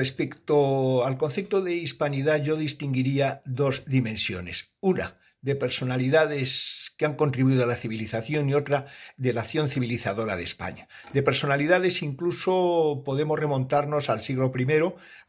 Respecto al concepto de hispanidad, yo distinguiría dos dimensiones. Una, de personalidades que han contribuido a la civilización y otra de la acción civilizadora de España. De personalidades incluso podemos remontarnos al siglo I,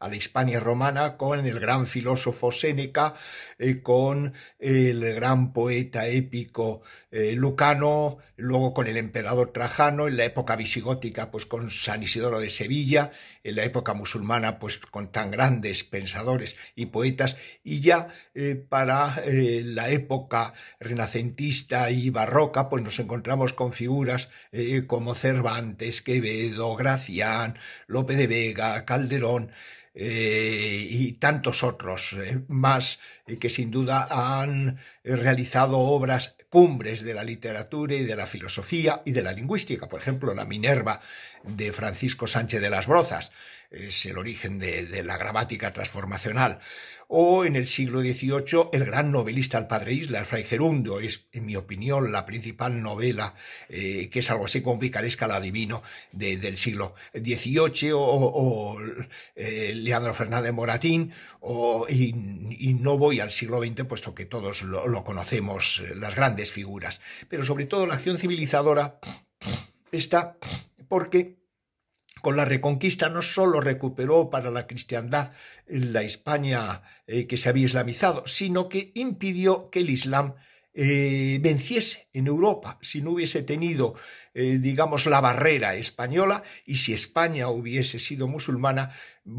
a la Hispania romana, con el gran filósofo Séneca, eh, con el gran poeta épico eh, Lucano, luego con el emperador Trajano, en la época visigótica pues con San Isidoro de Sevilla, en la época musulmana pues con tan grandes pensadores y poetas, y ya eh, para la época época renacentista y barroca, pues nos encontramos con figuras eh, como Cervantes, Quevedo, Gracián, Lope de Vega, Calderón, eh, y tantos otros eh, más que sin duda han realizado obras cumbres de la literatura y de la filosofía y de la lingüística, por ejemplo, la Minerva de Francisco Sánchez de las Brozas, es el origen de la gramática transformacional, o en el siglo XVIII el gran novelista el padre el Fray Gerundo, es en mi opinión la principal novela eh, que es algo así como picaresca la divino del siglo XVIII o, eh, Leandro Fernández Moratín o, y, no voy al siglo XX puesto que todos lo, lo conocemos eh, las grandes figuras pero sobre todo la acción civilizadora está porque con la reconquista no solo recuperó para la cristiandad la España eh, que se había islamizado, sino que impidió que el Islam eh, venciese en Europa, si no hubiese tenido, eh, digamos, la barrera española y si España hubiese sido musulmana,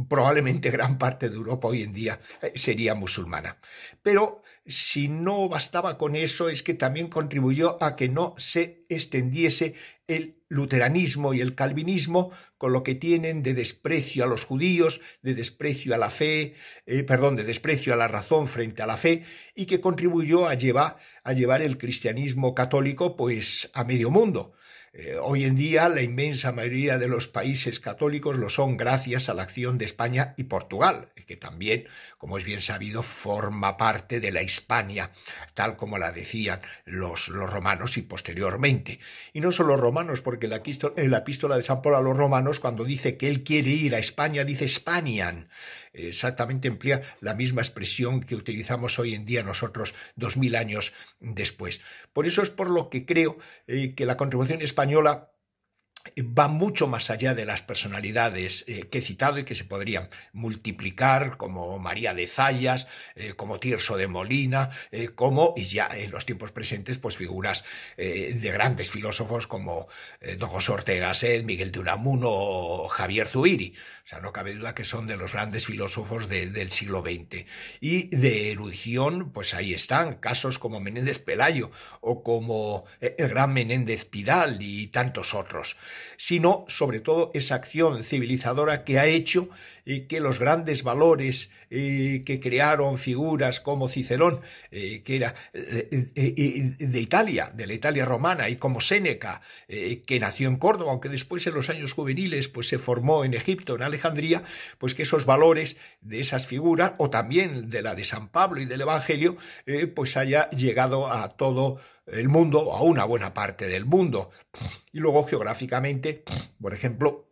probablemente gran parte de Europa hoy en día sería musulmana. Pero si no bastaba con eso, es que también contribuyó a que no se extendiese el luteranismo y el calvinismo, con lo que tienen de desprecio a los judíos, de desprecio a la fe, eh, perdón, de desprecio a la razón frente a la fe, y que contribuyó a llevar a llevar el cristianismo católico pues a medio mundo. Eh, hoy en día la inmensa mayoría de los países católicos lo son gracias a la acción de España y Portugal, que también, como es bien sabido, forma parte de la Hispania, tal como la decían los, romanos y posteriormente. Y no solo romanos, porque la, la epístola de San Pablo a los romanos, cuando dice que él quiere ir a España, dice Spanian exactamente emplea la misma expresión que utilizamos hoy en día nosotros dos mil años después. Por eso es por lo que creo eh, que la contribución española va mucho más allá de las personalidades eh, que he citado y que se podrían multiplicar, como María de Zayas, eh, como Tirso de Molina, eh, como, y ya en los tiempos presentes, pues figuras de grandes filósofos como Don José Ortega Miguel de Unamuno o Javier Zuiri. O sea, no cabe duda que son de los grandes filósofos del siglo XX. Y de erudición, pues ahí están casos como Menéndez Pelayo o como el gran Menéndez Pidal y tantos otros sino sobre todo esa acción civilizadora que ha hecho y que los grandes valores eh, que crearon figuras como Cicerón, eh, que era eh, de Italia, de la Italia romana, y como Séneca, que nació en Córdoba, aunque después en los años juveniles pues, se formó en Egipto, en Alejandría, pues que esos valores de esas figuras, o también de la de San Pablo y del Evangelio, pues haya llegado a todo el mundo, a una buena parte del mundo. Y luego geográficamente, por ejemplo,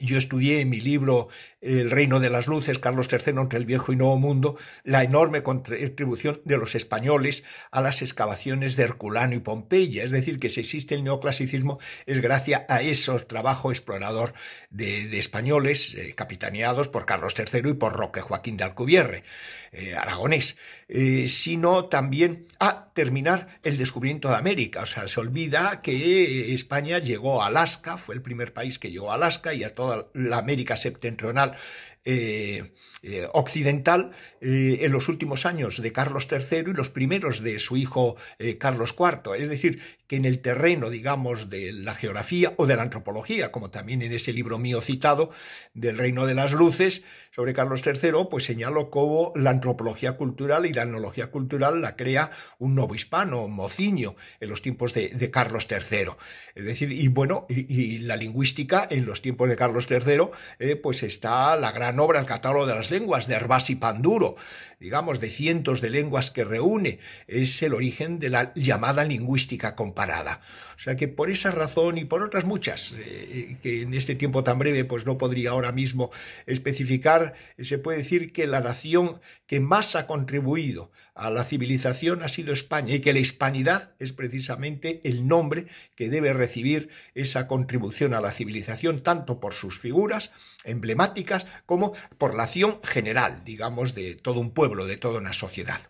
yo estudié en mi libro El reino de las luces, Carlos III entre el viejo y nuevo mundo, la enorme contribución de los españoles a las excavaciones de Herculano y Pompeya. Es decir, que si existe el neoclasicismo es gracias a esos trabajo explorador de, españoles eh, capitaneados por Carlos III y por Roque Joaquín de Alcubierre. Eh, aragonés, eh, sino también a terminar el descubrimiento de América. O sea, se olvida que España llegó a Alaska, fue el primer país que llegó a Alaska y a toda la América septentrional eh, eh, occidental eh, en los últimos años de Carlos III y los primeros de su hijo Carlos IV. Es decir, que en el terreno, digamos, de la geografía o de la antropología, como también en ese libro mío citado, del Reino de las Luces, sobre Carlos III, pues señalo cómo la antropología cultural y la etnología cultural la crea un novo hispano, Mociño, en los tiempos de, Carlos III. Es decir, y bueno, y, la lingüística en los tiempos de Carlos III, pues está la gran obra el catálogo de las lenguas de y Panduro, digamos, de cientos de lenguas que reúne. Es el origen de la llamada lingüística comparada. O sea que por esa razón y por otras muchas, eh, eh, que en este tiempo tan breve pues no podría ahora mismo especificar, se puede decir que la nación que más ha contribuido a la civilización ha sido España y que la hispanidad es precisamente el nombre que debe recibir esa contribución a la civilización, tanto por sus figuras emblemáticas como por la acción general, digamos, de todo un pueblo, de toda una sociedad.